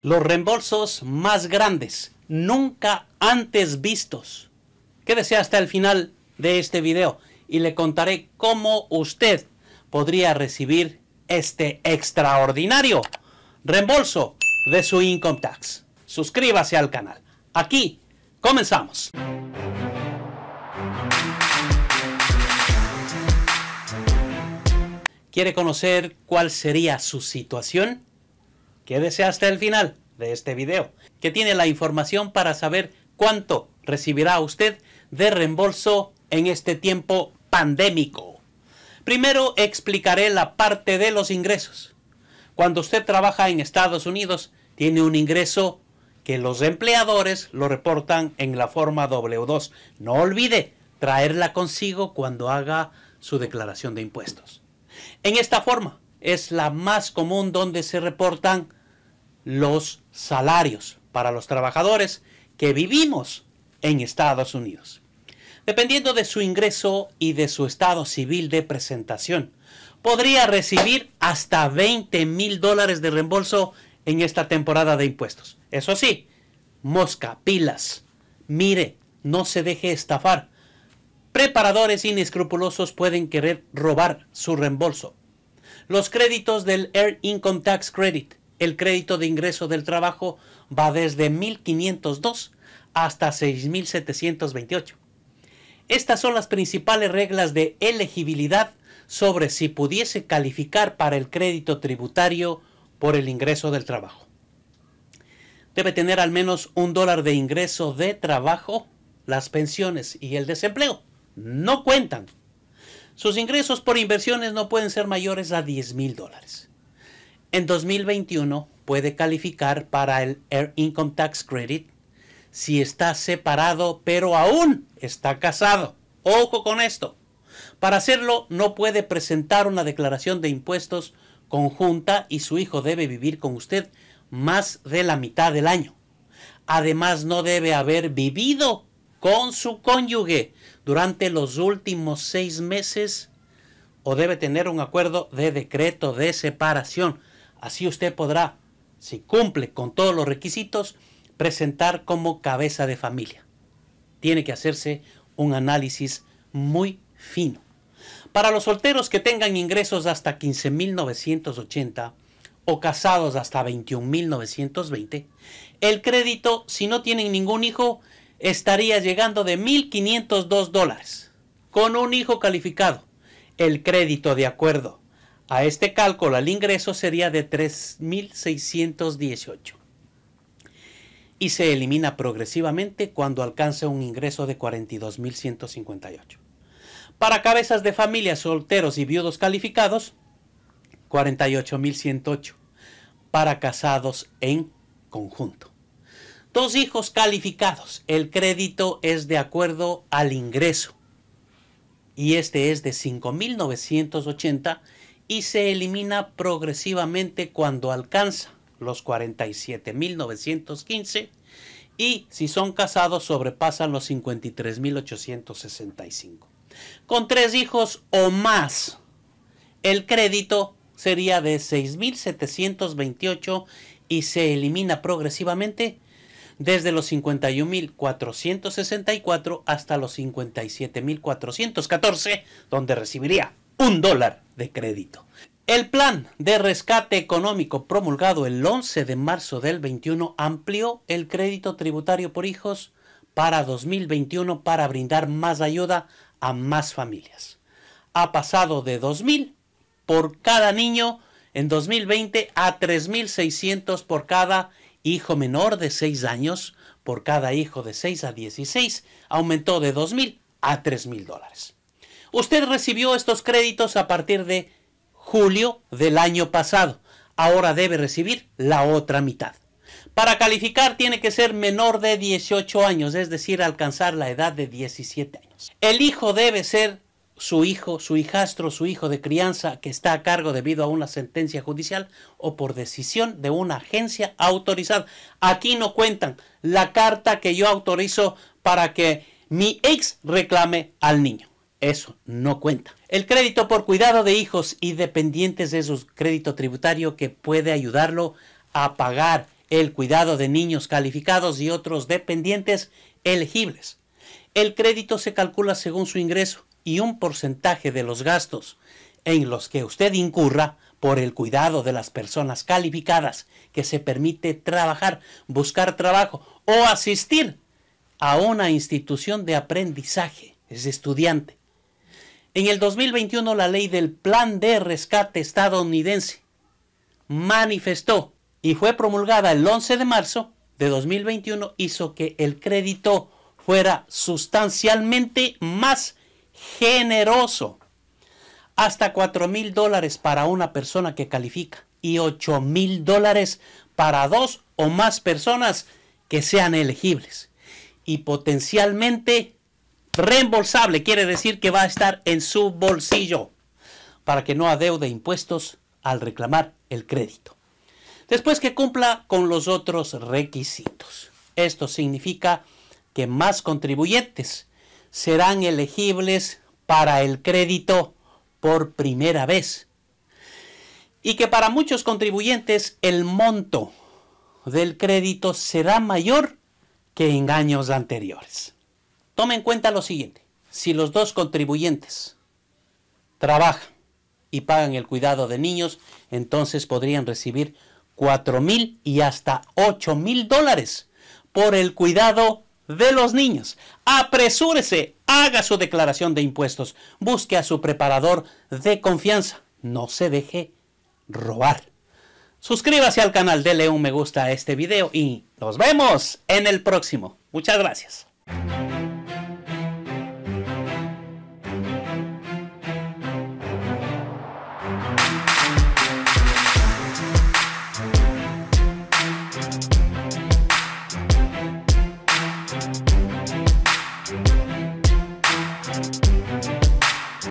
los reembolsos más grandes, nunca antes vistos. Quédese hasta el final de este video y le contaré cómo usted podría recibir este extraordinario reembolso de su income tax. Suscríbase al canal. Aquí comenzamos. ¿Quiere conocer cuál sería su situación? Quédese hasta el final de este video, que tiene la información para saber cuánto recibirá usted de reembolso en este tiempo pandémico. Primero explicaré la parte de los ingresos. Cuando usted trabaja en Estados Unidos, tiene un ingreso que los empleadores lo reportan en la forma W2. No olvide traerla consigo cuando haga su declaración de impuestos. En esta forma es la más común donde se reportan los salarios para los trabajadores que vivimos en Estados Unidos, dependiendo de su ingreso y de su estado civil de presentación. Podría recibir hasta 20 mil dólares de reembolso en esta temporada de impuestos. Eso sí, mosca, pilas, mire, no se deje estafar. Preparadores inescrupulosos pueden querer robar su reembolso. Los créditos del Air Income Tax Credit el crédito de ingreso del trabajo va desde 1502 hasta 6728. Estas son las principales reglas de elegibilidad sobre si pudiese calificar para el crédito tributario por el ingreso del trabajo. Debe tener al menos un dólar de ingreso de trabajo, las pensiones y el desempleo. No cuentan. Sus ingresos por inversiones no pueden ser mayores a 10 mil dólares. En 2021 puede calificar para el Air Income Tax Credit si está separado pero aún está casado. Ojo con esto. Para hacerlo no puede presentar una declaración de impuestos conjunta y su hijo debe vivir con usted más de la mitad del año. Además no debe haber vivido con su cónyuge durante los últimos seis meses o debe tener un acuerdo de decreto de separación. Así usted podrá, si cumple con todos los requisitos, presentar como cabeza de familia. Tiene que hacerse un análisis muy fino. Para los solteros que tengan ingresos hasta 15.980 o casados hasta 21.920, el crédito, si no tienen ningún hijo, estaría llegando de 1.502 dólares. Con un hijo calificado, el crédito de acuerdo a este cálculo, el ingreso sería de 3.618 y se elimina progresivamente cuando alcance un ingreso de 42.158. Para cabezas de familia, solteros y viudos calificados, 48.108. Para casados en conjunto. Dos hijos calificados. El crédito es de acuerdo al ingreso. Y este es de 5.980 y se elimina progresivamente cuando alcanza los 47.915 y si son casados sobrepasan los 53.865. Con tres hijos o más, el crédito sería de 6.728 y se elimina progresivamente desde los 51.464 hasta los 57.414, donde recibiría un dólar de crédito. El plan de rescate económico promulgado el 11 de marzo del 21 amplió el crédito tributario por hijos para 2021 para brindar más ayuda a más familias. Ha pasado de 2.000 por cada niño en 2020 a 3.600 por cada hijo menor de 6 años, por cada hijo de 6 a 16, aumentó de 2.000 a 3.000 dólares. Usted recibió estos créditos a partir de julio del año pasado. Ahora debe recibir la otra mitad. Para calificar tiene que ser menor de 18 años, es decir, alcanzar la edad de 17 años. El hijo debe ser su hijo, su hijastro, su hijo de crianza que está a cargo debido a una sentencia judicial o por decisión de una agencia autorizada. Aquí no cuentan la carta que yo autorizo para que mi ex reclame al niño. Eso no cuenta. El crédito por cuidado de hijos y dependientes es un crédito tributario que puede ayudarlo a pagar el cuidado de niños calificados y otros dependientes elegibles. El crédito se calcula según su ingreso y un porcentaje de los gastos en los que usted incurra por el cuidado de las personas calificadas que se permite trabajar, buscar trabajo o asistir a una institución de aprendizaje. Es estudiante en el 2021 la ley del Plan de Rescate estadounidense manifestó y fue promulgada el 11 de marzo de 2021 hizo que el crédito fuera sustancialmente más generoso. Hasta 4 mil dólares para una persona que califica y 8 mil dólares para dos o más personas que sean elegibles. Y potencialmente Reembolsable quiere decir que va a estar en su bolsillo para que no adeude impuestos al reclamar el crédito. Después que cumpla con los otros requisitos. Esto significa que más contribuyentes serán elegibles para el crédito por primera vez. Y que para muchos contribuyentes el monto del crédito será mayor que en años anteriores. Tome en cuenta lo siguiente. Si los dos contribuyentes trabajan y pagan el cuidado de niños, entonces podrían recibir cuatro mil y hasta 8 mil dólares por el cuidado de los niños. Apresúrese, haga su declaración de impuestos, busque a su preparador de confianza, no se deje robar. Suscríbase al canal, dele un me gusta a este video y nos vemos en el próximo. Muchas gracias.